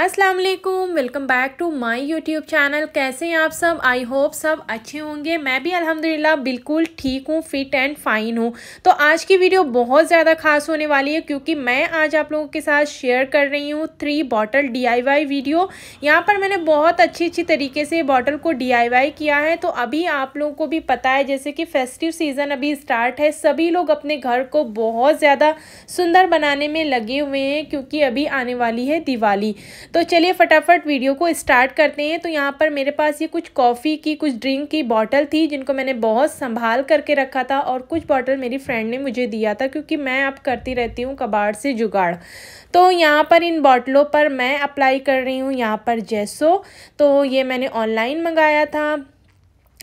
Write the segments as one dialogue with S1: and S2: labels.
S1: अस्सलाम वालेकुम welcome back to my YouTube channel कैसे हैं आप सब आई होप सब अच्छे होंगे मैं भी अल्हम्दुलिल्लाह बिल्कुल ठीक हूँ फिट एंड फाइन हूँ तो आज की वीडियो बहुत ज़्यादा खास होने वाली है क्योंकि मैं आज आप लोगों के साथ शेयर कर रही हूँ थ्री बॉटल डीआईवाई वीडियो यहाँ पर मैंने बहुत अच्छी अच्छी तरीके से बॉटल को डी किया है तो अभी आप लोगों को भी पता है जैसे कि फेस्टिव सीज़न अभी स्टार्ट है सभी लोग अपने घर को बहुत ज़्यादा सुंदर बनाने में लगे हुए हैं क्योंकि अभी आने वाली है दिवाली तो चलिए फटाफट वीडियो को स्टार्ट करते हैं तो यहाँ पर मेरे पास ये कुछ कॉफ़ी की कुछ ड्रिंक की बॉटल थी जिनको मैंने बहुत संभाल करके रखा था और कुछ बॉटल मेरी फ्रेंड ने मुझे दिया था क्योंकि मैं अब करती रहती हूँ कबाड़ से जुगाड़ तो यहाँ पर इन बॉटलों पर मैं अप्लाई कर रही हूँ यहाँ पर जैसो तो ये मैंने ऑनलाइन मंगाया था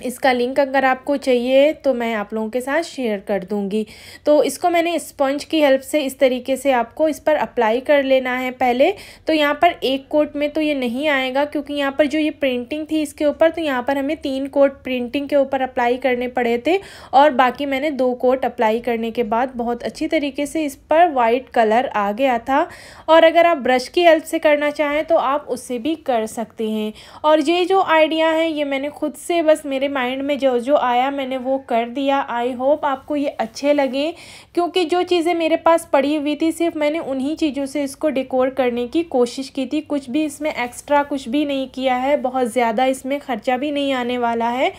S1: इसका लिंक अगर आपको चाहिए तो मैं आप लोगों के साथ शेयर कर दूंगी तो इसको मैंने स्पंज की हेल्प से इस तरीके से आपको इस पर अप्लाई कर लेना है पहले तो यहाँ पर एक कोट में तो ये नहीं आएगा क्योंकि यहाँ पर जो ये प्रिंटिंग थी इसके ऊपर तो यहाँ पर हमें तीन कोट प्रिंटिंग के ऊपर अप्लाई करने पड़े थे और बाकी मैंने दो कोट अप्लाई करने के बाद बहुत अच्छी तरीके से इस पर वाइट कलर आ गया था और अगर आप ब्रश की हेल्प से करना चाहें तो आप उससे भी कर सकते हैं और ये जो आइडिया है ये मैंने खुद से बस मेरे मेरे माइंड में जो जो आया मैंने वो कर दिया आई होप आपको ये अच्छे लगे क्योंकि जो चीज़ें मेरे पास पड़ी हुई थी सिर्फ मैंने उन्हीं चीज़ों से इसको डेकोर करने की कोशिश की थी कुछ भी इसमें एक्स्ट्रा कुछ भी नहीं किया है बहुत ज़्यादा इसमें ख़र्चा भी नहीं आने वाला है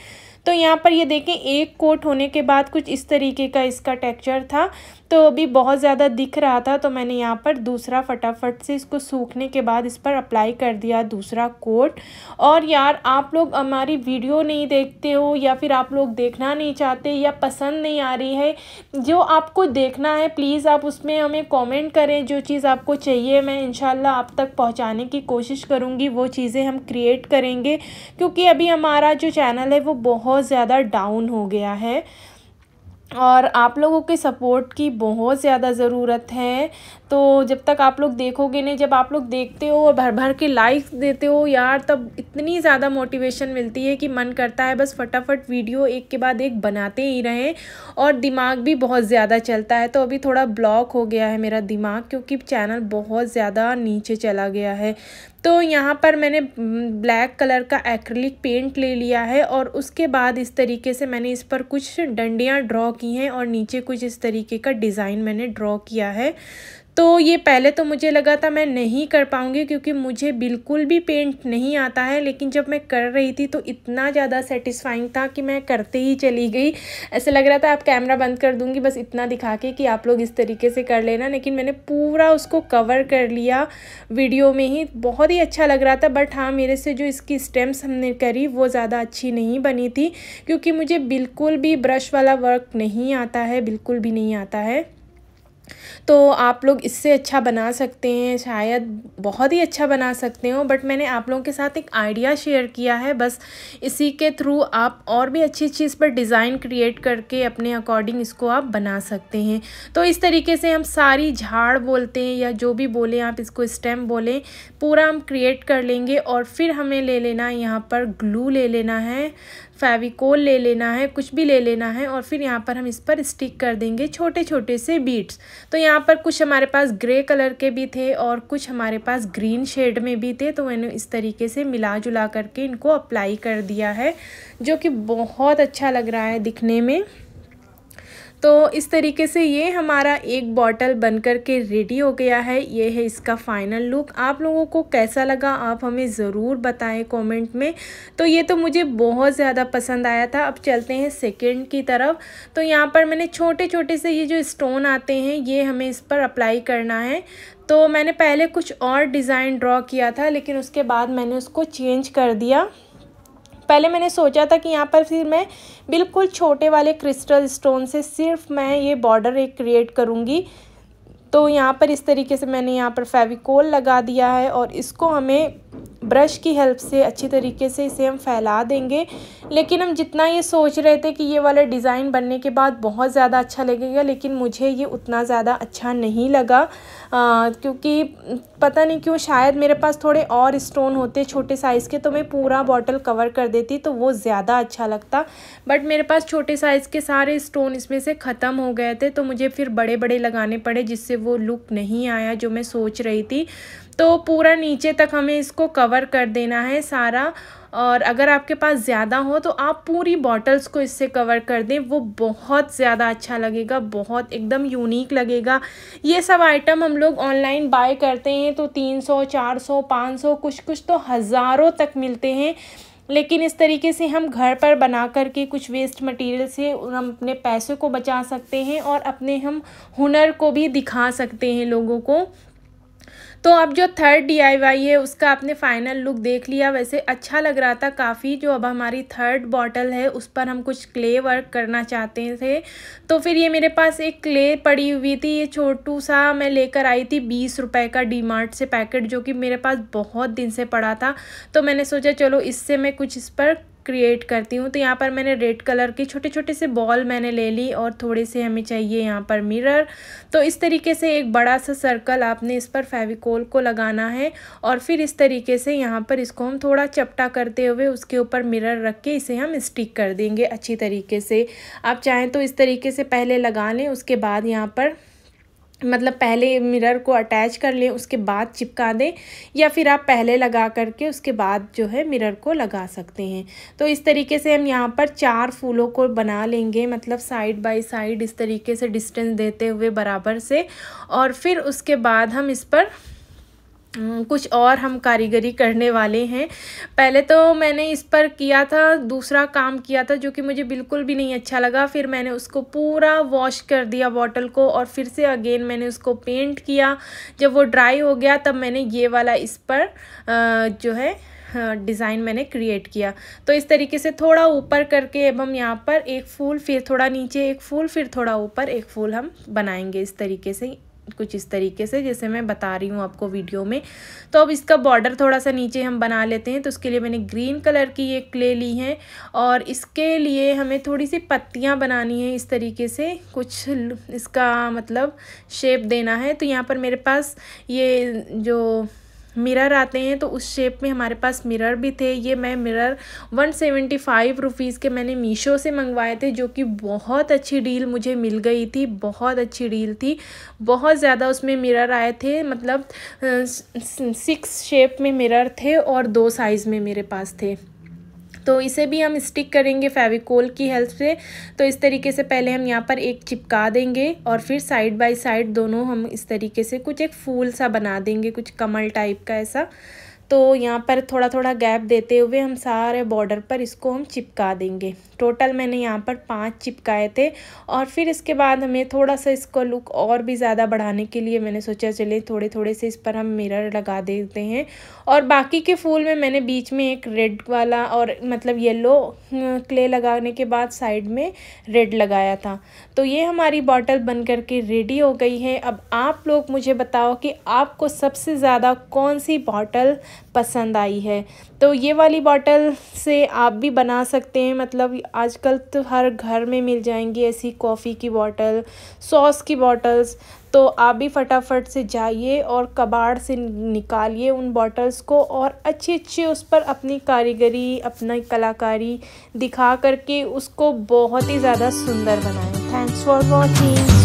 S1: तो यहाँ पर ये देखें एक कोट होने के बाद कुछ इस तरीके का इसका टेक्चर था तो अभी बहुत ज़्यादा दिख रहा था तो मैंने यहाँ पर दूसरा फटाफट से इसको सूखने के बाद इस पर अप्लाई कर दिया दूसरा कोट और यार आप लोग हमारी वीडियो नहीं देखते हो या फिर आप लोग देखना नहीं चाहते या पसंद नहीं आ रही है जो आपको देखना है प्लीज़ आप उसमें हमें कॉमेंट करें जो चीज़ आपको चाहिए मैं इन आप तक पहुँचाने की कोशिश करूँगी वो चीज़ें हम क्रिएट करेंगे क्योंकि अभी हमारा जो चैनल है वो बहुत ज़्यादा डाउन हो गया है और आप लोगों के सपोर्ट की बहुत ज़्यादा ज़रूरत है तो जब तक आप लोग देखोगे नहीं जब आप लोग देखते हो और भर भर के लाइक्स देते हो यार तब इतनी ज़्यादा मोटिवेशन मिलती है कि मन करता है बस फटाफट वीडियो एक के बाद एक बनाते ही रहें और दिमाग भी बहुत ज़्यादा चलता है तो अभी थोड़ा ब्लॉक हो गया है मेरा दिमाग क्योंकि चैनल बहुत ज़्यादा नीचे चला गया है तो यहाँ पर मैंने ब्लैक कलर का एक्रिलिक पेंट ले लिया है और उसके बाद इस तरीके से मैंने इस पर कुछ डंडियाँ ड्रॉ की हैं और नीचे कुछ इस तरीके का डिज़ाइन मैंने ड्रॉ किया है तो ये पहले तो मुझे लगा था मैं नहीं कर पाऊँगी क्योंकि मुझे बिल्कुल भी पेंट नहीं आता है लेकिन जब मैं कर रही थी तो इतना ज़्यादा सेटिस्फाइंग था कि मैं करते ही चली गई ऐसा लग रहा था आप कैमरा बंद कर दूँगी बस इतना दिखा के कि आप लोग इस तरीके से कर लेना लेकिन मैंने पूरा उसको कवर कर लिया वीडियो में ही बहुत ही अच्छा लग रहा था बट हाँ मेरे से जो इसकी स्टेम्स हमने करी वो ज़्यादा अच्छी नहीं बनी थी क्योंकि मुझे बिल्कुल भी ब्रश वाला वर्क नहीं आता है बिल्कुल भी नहीं आता है तो आप लोग इससे अच्छा बना सकते हैं शायद बहुत ही अच्छा बना सकते हो बट मैंने आप लोगों के साथ एक आइडिया शेयर किया है बस इसी के थ्रू आप और भी अच्छी चीज़ पर डिज़ाइन क्रिएट करके अपने अकॉर्डिंग इसको आप बना सकते हैं तो इस तरीके से हम सारी झाड़ बोलते हैं या जो भी बोलें आप इसको स्टेम बोलें पूरा हम क्रिएट कर लेंगे और फिर हमें ले लेना यहाँ पर ग्लू ले लेना है फेविकोल ले लेना है कुछ भी ले लेना है और फिर यहाँ पर हम इस पर स्टिक कर देंगे छोटे छोटे से बीट्स तो यहाँ पर कुछ हमारे पास ग्रे कलर के भी थे और कुछ हमारे पास ग्रीन शेड में भी थे तो मैंने इस तरीके से मिला जुला करके इनको अप्लाई कर दिया है जो कि बहुत अच्छा लग रहा है दिखने में तो इस तरीके से ये हमारा एक बॉटल बन कर के रेडी हो गया है ये है इसका फाइनल लुक आप लोगों को कैसा लगा आप हमें ज़रूर बताएं कमेंट में तो ये तो मुझे बहुत ज़्यादा पसंद आया था अब चलते हैं सेकंड की तरफ तो यहाँ पर मैंने छोटे छोटे से ये जो स्टोन आते हैं ये हमें इस पर अप्लाई करना है तो मैंने पहले कुछ और डिज़ाइन ड्रॉ किया था लेकिन उसके बाद मैंने उसको चेंज कर दिया पहले मैंने सोचा था कि यहाँ पर फिर मैं बिल्कुल छोटे वाले क्रिस्टल स्टोन से सिर्फ मैं ये बॉर्डर एक क्रिएट करूँगी तो यहाँ पर इस तरीके से मैंने यहाँ पर फेविकोल लगा दिया है और इसको हमें ब्रश की हेल्प से अच्छी तरीके से इसे हम फैला देंगे लेकिन हम जितना ये सोच रहे थे कि ये वाला डिज़ाइन बनने के बाद बहुत ज़्यादा अच्छा लगेगा लेकिन मुझे ये उतना ज़्यादा अच्छा नहीं लगा आ, क्योंकि पता नहीं क्यों शायद मेरे पास थोड़े और स्टोन होते छोटे साइज़ के तो मैं पूरा बॉटल कवर कर देती तो वो ज़्यादा अच्छा लगता बट मेरे पास छोटे साइज़ के सारे स्टोन इसमें से ख़त्म हो गए थे तो मुझे फिर बड़े बड़े लगाने पड़े जिससे वो लुक नहीं आया जो मैं सोच रही थी तो पूरा नीचे तक हमें इसको कवर कर देना है सारा और अगर आपके पास ज़्यादा हो तो आप पूरी बॉटल्स को इससे कवर कर दें वो बहुत ज़्यादा अच्छा लगेगा बहुत एकदम यूनिक लगेगा ये सब आइटम हम लोग ऑनलाइन बाय करते हैं तो तीन सौ चार सौ पाँच सौ कुछ कुछ तो हज़ारों तक मिलते हैं लेकिन इस तरीके से हम घर पर बना कर के कुछ वेस्ट मटेरियल से हम अपने पैसे को बचा सकते हैं और अपने हम हुनर को भी दिखा सकते हैं लोगों को तो अब जो थर्ड डी है उसका आपने फाइनल लुक देख लिया वैसे अच्छा लग रहा था काफ़ी जो अब हमारी थर्ड बॉटल है उस पर हम कुछ क्ले वर्क करना चाहते थे तो फिर ये मेरे पास एक क्ले पड़ी हुई थी ये छोटू सा मैं लेकर आई थी बीस रुपए का डी से पैकेट जो कि मेरे पास बहुत दिन से पड़ा था तो मैंने सोचा चलो इससे मैं कुछ इस पर क्रिएट करती हूँ तो यहाँ पर मैंने रेड कलर के छोटे छोटे से बॉल मैंने ले ली और थोड़े से हमें चाहिए यहाँ पर मिरर तो इस तरीके से एक बड़ा सा सर्कल आपने इस पर फेविकोल को लगाना है और फिर इस तरीके से यहाँ पर इसको हम थोड़ा चपटा करते हुए उसके ऊपर मिरर रख के इसे हम स्टिक कर देंगे अच्छी तरीके से आप चाहें तो इस तरीके से पहले लगा लें उसके बाद यहाँ पर मतलब पहले मिरर को अटैच कर लें उसके बाद चिपका दें या फिर आप पहले लगा करके उसके बाद जो है मिरर को लगा सकते हैं तो इस तरीके से हम यहाँ पर चार फूलों को बना लेंगे मतलब साइड बाय साइड इस तरीके से डिस्टेंस देते हुए बराबर से और फिर उसके बाद हम इस पर हम्म, कुछ और हम कारीगरी करने वाले हैं पहले तो मैंने इस पर किया था दूसरा काम किया था जो कि मुझे बिल्कुल भी नहीं अच्छा लगा फिर मैंने उसको पूरा वॉश कर दिया बॉटल को और फिर से अगेन मैंने उसको पेंट किया जब वो ड्राई हो गया तब मैंने ये वाला इस पर जो है डिज़ाइन मैंने क्रिएट किया तो इस तरीके से थोड़ा ऊपर करके अब हम यहाँ पर एक फूल फिर थोड़ा नीचे एक फूल फिर थोड़ा ऊपर एक फूल हम बनाएंगे इस तरीके से कुछ इस तरीके से जैसे मैं बता रही हूँ आपको वीडियो में तो अब इसका बॉर्डर थोड़ा सा नीचे हम बना लेते हैं तो उसके लिए मैंने ग्रीन कलर की एक क्ले ली है और इसके लिए हमें थोड़ी सी पत्तियाँ बनानी है इस तरीके से कुछ इसका मतलब शेप देना है तो यहाँ पर मेरे पास ये जो मिरर आते हैं तो उस शेप में हमारे पास मिरर भी थे ये मैं mirror one seventy five rupees के मैंने मीशो से मंगवाए थे जो कि बहुत अच्छी डील मुझे मिल गई थी बहुत अच्छी डील थी बहुत ज़्यादा उसमें मिरर आए थे मतलब सिक्स शेप में मिरर थे और दो साइज़ में मेरे पास थे तो इसे भी हम स्टिक करेंगे फेविकोल की हेल्प से तो इस तरीके से पहले हम यहाँ पर एक चिपका देंगे और फिर साइड बाय साइड दोनों हम इस तरीके से कुछ एक फूल सा बना देंगे कुछ कमल टाइप का ऐसा तो यहाँ पर थोड़ा थोड़ा गैप देते हुए हम सारे बॉर्डर पर इसको हम चिपका देंगे टोटल मैंने यहाँ पर पाँच चिपकाए थे और फिर इसके बाद हमें थोड़ा सा इसको लुक और भी ज़्यादा बढ़ाने के लिए मैंने सोचा चले थोड़े थोड़े से इस पर हम मिरर लगा देते हैं और बाकी के फूल में मैंने बीच में एक रेड वाला और मतलब येलो क्ले लगाने के बाद साइड में रेड लगाया था तो ये हमारी बॉटल बन करके रेडी हो गई है अब आप लोग मुझे बताओ कि आपको सबसे ज़्यादा कौन सी बॉटल पसंद आई है तो ये वाली बॉटल से आप भी बना सकते हैं मतलब आजकल तो हर घर में मिल जाएंगी ऐसी कॉफ़ी की बॉटल सॉस की बॉटल्स तो आप भी फटाफट से जाइए और कबाड़ से निकालिए उन बॉटल्स को और अच्छे अच्छे उस पर अपनी कारीगरी अपनी कलाकारी दिखा करके उसको बहुत ही ज़्यादा सुंदर बनाएं थैंक्स फॉर वॉचिंग